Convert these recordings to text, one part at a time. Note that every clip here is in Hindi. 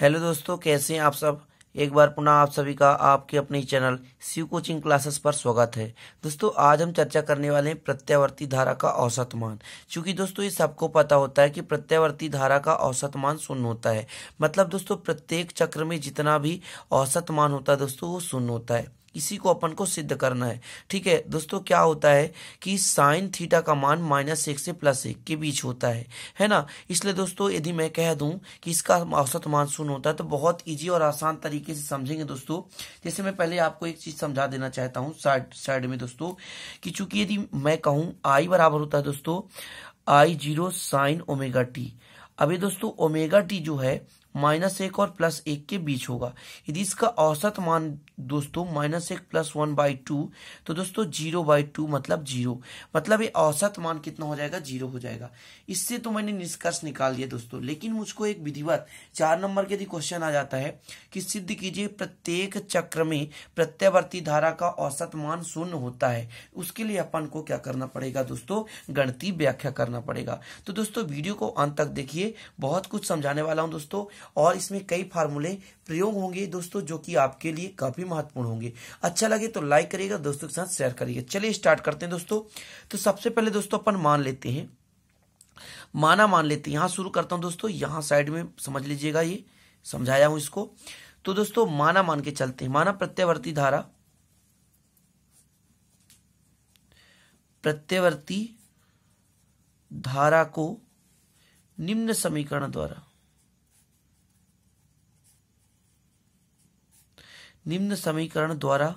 हेलो दोस्तों कैसे हैं आप सब एक बार पुनः आप सभी का आपके अपने चैनल शिव कोचिंग क्लासेस पर स्वागत है दोस्तों आज हम चर्चा करने वाले हैं प्रत्यावर्ती धारा का औसत मान क्योंकि दोस्तों ये सबको पता होता है कि प्रत्यावर्ती धारा का औसत मान शून्य होता है मतलब दोस्तों प्रत्येक चक्र में जितना भी औसत मान होता है दोस्तों वो शून्य होता है इसी को अपन को सिद्ध करना है ठीक है दोस्तों क्या होता है कि साइन थीटा का मान माइनस एक से प्लस एक के बीच होता है है ना इसलिए दोस्तों यदि मैं कह दूं कि इसका औसत मान शून्य होता है तो बहुत ईजी और आसान तरीके से समझेंगे दोस्तों जैसे मैं पहले आपको एक चीज समझा देना चाहता हूँ साइड साइड में दोस्तों कि चूंकि यदि मैं कहूँ आई बराबर होता है दोस्तों I zero sine omega t अभी दोस्तों ओमेगा टी जो है माइनस एक और प्लस एक के बीच होगा यदि इसका औसत मान दोस्तों माइनस एक प्लस वन बाई टू तो दोस्तों जीरो बाई टू मतलब जीरो मतलब ये औसत मान कितना हो जाएगा जीरो हो जाएगा इससे तो मैंने निष्कर्ष निकाल दिया दोस्तों लेकिन मुझको एक विधिवत चार नंबर के यदि क्वेश्चन आ जाता है कि सिद्ध कीजिए प्रत्येक चक्र में प्रत्यावर्ती धारा का औसत मान शून्य होता है उसके लिए अपन को क्या करना पड़ेगा दोस्तों गणती व्याख्या करना पड़ेगा तो दोस्तों वीडियो को अंत तक देखिए बहुत कुछ समझाने वाला हूँ दोस्तों और इसमें कई फार्मूले प्रयोग होंगे दोस्तों जो कि आपके लिए काफी महत्वपूर्ण होंगे अच्छा लगे तो लाइक करिएगा दोस्तों के साथ शेयर करिएगा चलिए स्टार्ट करते हैं दोस्तों तो सबसे पहले दोस्तों अपन मान लेते हैं माना मान लेते हैं यहां शुरू करता हूं दोस्तों यहाँ साइड में समझ लीजिएगा ये समझाया हूं इसको तो दोस्तों माना मान के चलते हैं माना प्रत्यावर्ती धारा प्रत्यवर्ती धारा को निम्न समीकरण द्वारा निम्न समीकरण द्वारा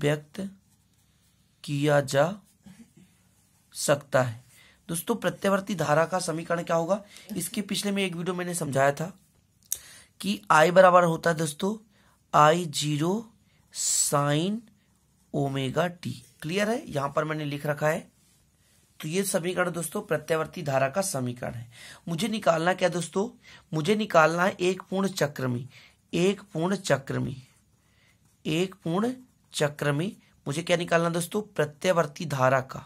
व्यक्त किया जा सकता है दोस्तों प्रत्यावर्ती धारा का समीकरण क्या होगा इसके पिछले में एक वीडियो मैंने समझाया था कि आई बराबर होता है दोस्तों I zero sine omega t clear है यहां पर मैंने लिख रखा है तो ये समीकरण दोस्तों प्रत्यावर्ती धारा का समीकरण है मुझे निकालना क्या दोस्तों मुझे निकालना है एक पूर्ण चक्र में एक पूर्ण चक्र में एक पूर्ण चक्र में मुझे क्या निकालना दोस्तों प्रत्यावर्ती धारा का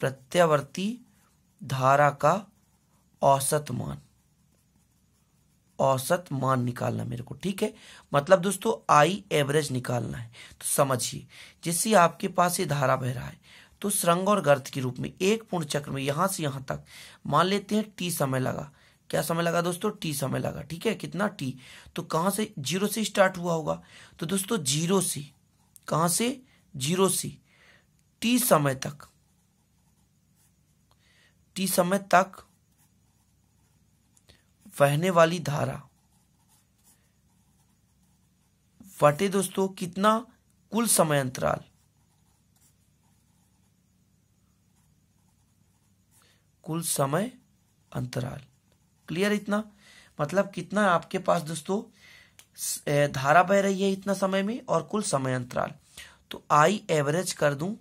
प्रत्यावर्ती धारा का औसत मान औसत मान निकालना मेरे को ठीक है मतलब दोस्तों आई एवरेज निकालना है तो समझिए जिससे आपके पास ये धारा बह रहा है तो श्रृंग और गर्त के रूप में एक पूर्ण चक्र में यहां से यहां तक मान लेते हैं टी समय लगा क्या समय लगा दोस्तों टी समय लगा ठीक है कितना टी तो कहां से जीरो से स्टार्ट हुआ होगा तो दोस्तों जीरो से कहां से जीरो से टी समय तक टी समय तक बहने वाली धारा फटे दोस्तों कितना कुल समय अंतराल कुल समय अंतराल क्लियर इतना मतलब कितना आपके पास दोस्तों धारा बह रही है इतना समय में और कुल समय अंतराल तो आई एवरेज कर दूं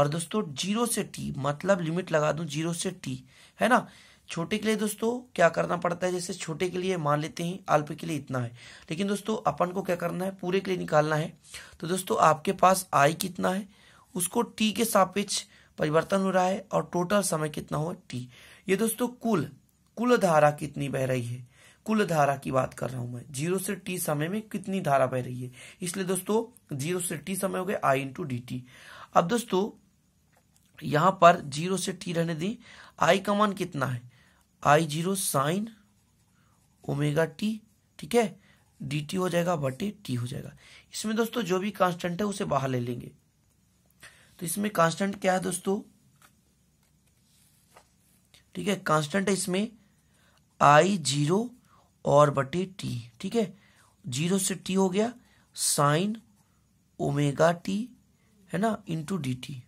और दोस्तों जीरो से टी मतलब लिमिट लगा दूं जीरो से टी है ना छोटे के लिए दोस्तों क्या करना पड़ता है जैसे छोटे के लिए मान लेते हैं अल्प के लिए इतना है लेकिन दोस्तों अपन को क्या करना है पूरे के लिए निकालना है तो दोस्तों आपके पास आई कितना है उसको टी के सापेक्ष परिवर्तन हो रहा है और टोटल समय कितना हो टी ये दोस्तों कुल कुल धारा कितनी बह रही है कुल धारा की बात कर रहा हूं मैं जीरो से टी समय में कितनी धारा बह रही है इसलिए दोस्तों जीरो से टी समय हो गया आई इंटू डी टी अब दोस्तों यहां पर जीरो से टी रहने दी आई का मान कितना है I zero sine omega t ठीक है डी टी हो जाएगा बटे टी हो जाएगा इसमें दोस्तों जो भी कांस्टेंट है उसे बाहर ले लेंगे तो इसमें कांस्टेंट क्या है दोस्तों ठीक है कांस्टेंट है इसमें आई जीरो और बटे टी ठीक है जीरो से टी हो गया साइन ओमेगा टी है ना इंटू डी टी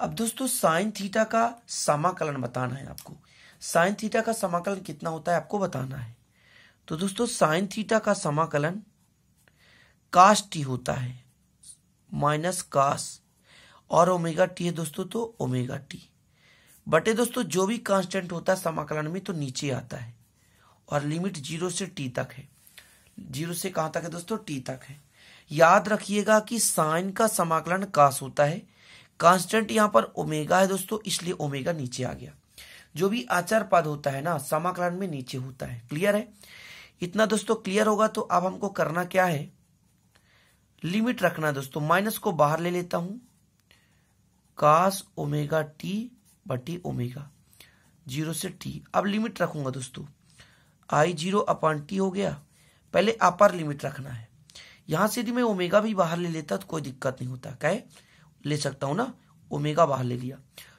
अब दोस्तों साइन थीटा का समाकलन बताना है आपको साइन थीटा का समाकलन कितना होता है आपको बताना है तो दोस्तों साइन थीटा का समाकलन कास टी होता है माइनस कास और ओमेगा टी है दोस्तों तो ओमेगा टी बटे दोस्तों जो भी कांस्टेंट होता है समाकलन में तो नीचे आता है और लिमिट जीरो से टी तक है जीरो से कहां तक है दोस्तों टी तक है याद रखिएगा कि साइन का समाकलन कास होता है कांस्टेंट यहां पर ओमेगा है दोस्तों इसलिए ओमेगा नीचे आ गया जो भी आचार पद होता है ना समाकलन में नीचे होता है क्लियर है इतना दोस्तों क्लियर होगा तो अब हमको करना क्या है लिमिट रखना दोस्तों माइनस को बाहर ले लेता हूं कास ओमेगा टी बटी ओमेगा जीरो से टी अब लिमिट रखूंगा दोस्तों आई जीरो अपॉन टी हो गया पहले अपर लिमिट रखना है यहां से यदि मैं ओमेगा भी बाहर ले लेता तो कोई दिक्कत नहीं होता कहे ले सकता हूं ना ओमेगा बाहर ले लिया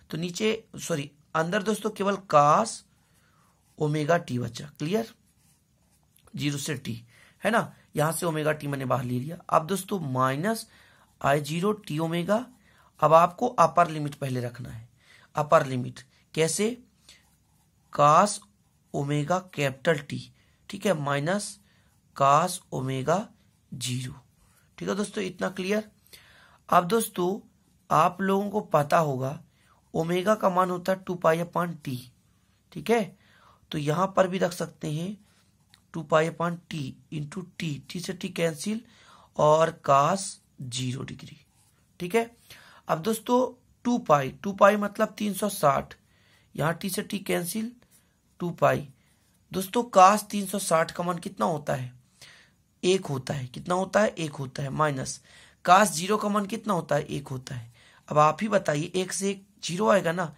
तो नीचे सॉरी अंदर दोस्तों केवल कास ओमेगा टी बचा क्लियर जीरो से टी है ना यहां से ओमेगा टी मैंने बाहर ले लिया अब दोस्तों minus I zero t omega अब आपको अपर लिमिट पहले रखना है अपर लिमिट कैसे कास ओमेगा कैपिटल टी ठीक है माइनस कास ओमेगा जीरो ठीक है दोस्तों इतना क्लियर अब दोस्तों आप लोगों को पता होगा ओमेगा का मान होता है टू पाई अपान टी ठीक है तो यहां पर भी रख सकते हैं two pi upon t into t t से टी कैंसिल और कास जीरो डिग्री ठीक है अब दोस्तों टू पाई टू पाई मतलब तीन सौ साठ यहाँ टी से टी कैंसिल टू पाई दोस्तों कास तीन सौ साठ का मन कितना होता है एक होता है कितना होता है एक होता है माइनस कास जीरो का मन कितना होता है एक होता है अब आप ही बताइए एक से एक जीरो आएगा ना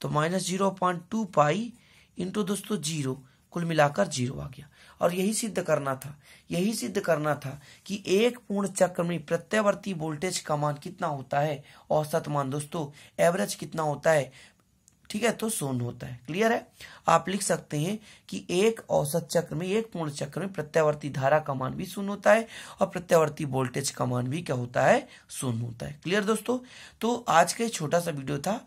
तो minus zero point two pi into दोस्तों जीरो कुल मिलाकर जीरो आ गया और यही सिद्ध करना था यही सिद्ध करना था कि एक पूर्ण चक्र में प्रत्यावर्ती वोल्टेज का मान कितना होता है औसत मान दोस्तों एवरेज कितना होता है ठीक है तो शून्य होता है क्लियर है आप लिख सकते हैं कि एक औसत चक्र में एक पूर्ण चक्र में प्रत्यावर्ती धारा का मान भी शून्य होता है और प्रत्यावर्ती वोल्टेज का मान भी क्या होता है शून्य होता है क्लियर दोस्तों तो आज का छोटा सा वीडियो था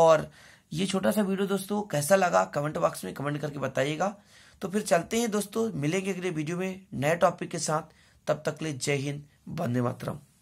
और ये छोटा सा वीडियो दोस्तों कैसा लगा कमेंट बॉक्स में कमेंट करके बताइएगा तो फिर चलते हैं दोस्तों मिलेंगे अगले वीडियो में नए टॉपिक के साथ तब तक ले जय हिंद बंदे मातरम